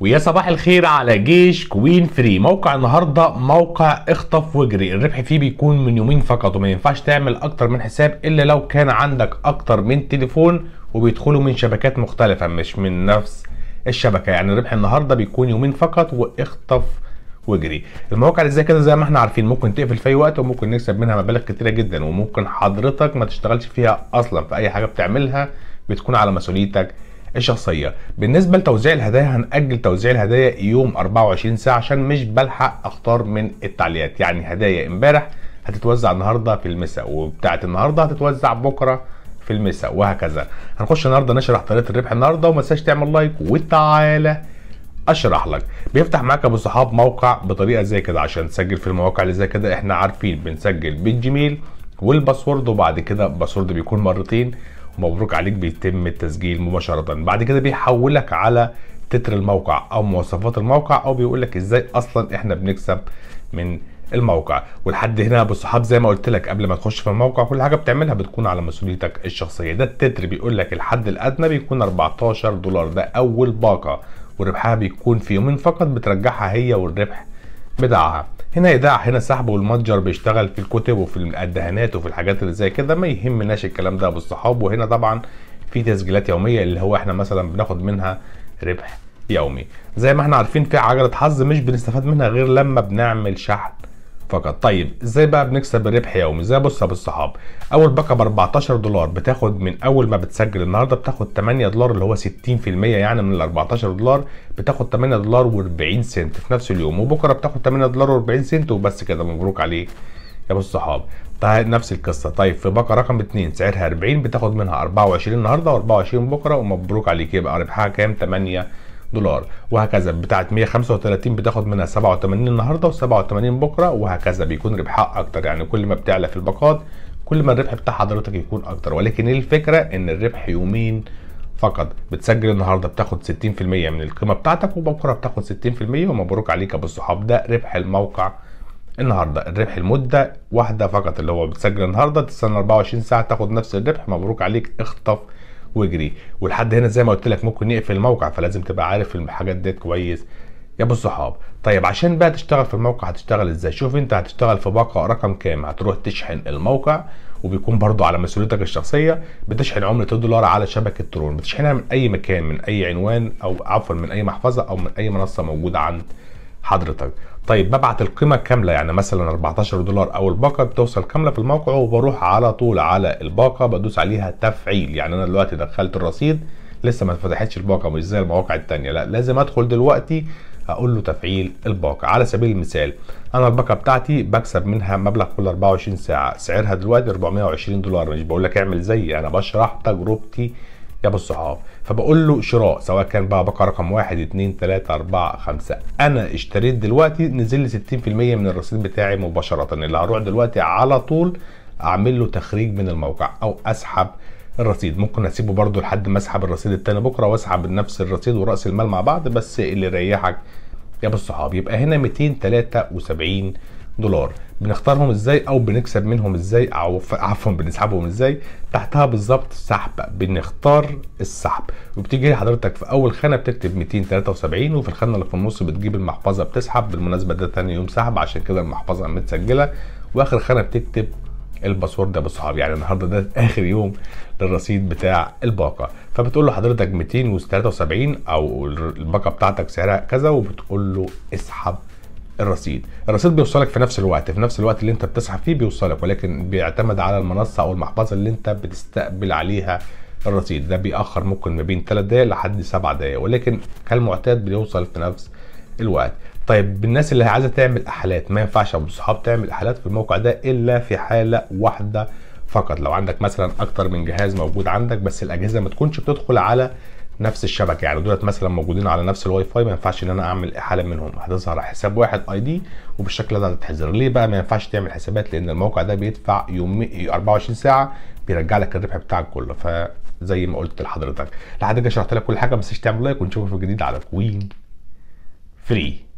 ويا صباح الخير على جيش كوين فري موقع النهارده موقع اخطف واجري الربح فيه بيكون من يومين فقط وما ينفعش تعمل اكتر من حساب الا لو كان عندك اكتر من تليفون وبيدخلوا من شبكات مختلفه مش من نفس الشبكه يعني الربح النهارده بيكون يومين فقط واخطف واجري المواقع اللي زي كده زي ما احنا عارفين ممكن تقفل في اي وقت وممكن نكسب منها مبالغ كتيره جدا وممكن حضرتك ما تشتغلش فيها اصلا في اي حاجه بتعملها بتكون على مسؤوليتك الشخصيه بالنسبه لتوزيع الهدايا هنأجل توزيع الهدايا يوم 24 ساعه عشان مش بلحق اختار من التعليقات يعني هدايا امبارح هتتوزع النهارده في المساء وبتاعه النهارده هتتوزع بكره في المساء وهكذا هنخش النهارده نشرح طريقه الربح النهارده وما تنساش تعمل لايك وتعالى اشرح لك بيفتح معاك ابو الصحاب موقع بطريقه زي كده عشان تسجل في المواقع اللي زي كده احنا عارفين بنسجل بالجيميل والباسورد وبعد كده الباسورد بيكون مرتين ومبروك عليك بيتم التسجيل مباشره بعد كده بيحولك على تتر الموقع او مواصفات الموقع او بيقول لك ازاي اصلا احنا بنكسب من الموقع ولحد هنا يا ابو الصحاب زي ما قلت لك قبل ما تخش في الموقع كل حاجه بتعملها بتكون على مسؤوليتك الشخصيه ده التتر بيقول لك الحد الادنى بيكون 14 دولار ده اول باقه وربحها بيكون في يومين فقط بترجعها هي والربح بتاعها هنا ايداع هنا سحب والمتجر بيشتغل في الكتب وفي الدهانات وفي الحاجات اللي زي كده ما يهمناش الكلام ده بالصحاب وهنا طبعا في تسجيلات يوميه اللي هو احنا مثلا بناخد منها ربح يومي زي ما احنا عارفين في عجله حظ مش بنستفاد منها غير لما بنعمل شحن فقط طيب ازاي بقى بنكسب الربح يومي ازاي بص يا ابو الصحاب اول باقه ب 14 دولار بتاخد من اول ما بتسجل النهارده بتاخد 8 دولار اللي هو 60% يعني من ال 14 دولار بتاخد 8 دولار و40 سنت في نفس اليوم وبكره بتاخد 8 دولار و40 سنت وبس كده مبروك عليك يا ابو الصحاب طيب نفس القصه طيب في باقه رقم 2 سعرها 40 بتاخد منها 24 النهارده و24 بكره ومبروك عليك يبقى ربحها كام 8 دولار وهكذا بتاعه 135 بتاخد منها 87 النهارده و87 بكره وهكذا بيكون ربحها اكتر يعني كل ما بتعلى في الباقات كل ما الربح بتاع حضرتك يكون اكتر ولكن الفكره ان الربح يومين فقط بتسجل النهارده بتاخد 60% من القيمه بتاعتك وبكره بتاخد 60% ومبروك عليك يا ابو الصحاب ده ربح الموقع النهارده الربح المده واحده فقط اللي هو بتسجل النهارده تستنى 24 ساعه تاخد نفس الربح مبروك عليك اخطف واجري ولحد هنا زي ما قلت لك ممكن نقفل الموقع فلازم تبقى عارف الحاجات ديت كويس يا ابو الصحاب طيب عشان بقى تشتغل في الموقع هتشتغل ازاي شوف انت هتشتغل في باقه رقم كام هتروح تشحن الموقع وبيكون برضو على مسؤوليتك الشخصيه بتشحن عمله الدولار على شبكه ترون بتشحنها من اي مكان من اي عنوان او عفوا من اي محفظه او من اي منصه موجوده عند حضرتك طيب ببعت القيمه كامله يعني مثلا 14 دولار او الباقه بتوصل كامله في الموقع وبروح على طول على الباقه بدوس عليها تفعيل يعني انا دلوقتي دخلت الرصيد لسه ما اتفتحتش الباقه مش زي المواقع الثانيه لا لازم ادخل دلوقتي اقول له تفعيل الباقه على سبيل المثال انا الباقه بتاعتي بكسب منها مبلغ كل 24 ساعه سعرها دلوقتي 420 دولار مش بقول لك اعمل زيي انا بشرح تجربتي يا ابو الصحاب فبقول له شراء سواء كان بقى بقى رقم 1 2 3 4 5 انا اشتريت دلوقتي نزل لي 60% من الرصيد بتاعي مباشره اللي هروح دلوقتي على طول اعمل له تخريج من الموقع او اسحب الرصيد ممكن اسيبه برده لحد ما اسحب الرصيد التاني بكره واسحب نفس الرصيد وراس المال مع بعض بس اللي يريحك يا ابو الصحاب يبقى هنا 273 دولار بنختارهم ازاي او بنكسب منهم ازاي او عفوا بنسحبهم ازاي تحتها بالظبط سحبه بنختار السحب وبتيجي حضرتك في اول خانه بتكتب 273 وفي الخانه اللي في النص بتجيب المحفظه بتسحب بالمناسبه ده ثاني يوم سحب عشان كده المحفظه متسجله واخر خانه بتكتب الباسورد ده ابو يعني النهارده ده اخر يوم للرصيد بتاع الباقه فبتقول له حضرتك 273 او الباقه بتاعتك سعرها كذا وبتقول له اسحب الرصيد الرصيد بيوصلك في نفس الوقت في نفس الوقت اللي انت بتسحب فيه بيوصلك ولكن بيعتمد على المنصه او المحفظه اللي انت بتستقبل عليها الرصيد ده بيأخر ممكن ما بين 3 دقايق لحد 7 دقايق ولكن كالمعتاد بيوصل في نفس الوقت طيب بالناس اللي عايزه تعمل احالات ما ينفعش ابو الصحاب تعمل احالات في الموقع ده الا في حاله واحده فقط لو عندك مثلا اكتر من جهاز موجود عندك بس الاجهزه ما تكونش بتدخل على نفس الشبكه يعني دولت مثلا موجودين على نفس الواي فاي ما ينفعش ان انا اعمل احاله منهم هتظهر على حساب واحد اي دي وبالشكل ده هتتحذر ليه بقى ما ينفعش تعمل حسابات لان الموقع ده بيدفع يوم 24 ساعه بيرجع لك الربح بتاعك كله فزي ما قلت لحضرتك لحد كده شرحت لك كل حاجه ما تنسيش تعمل لايك ونشوفك في جديد على كوين فري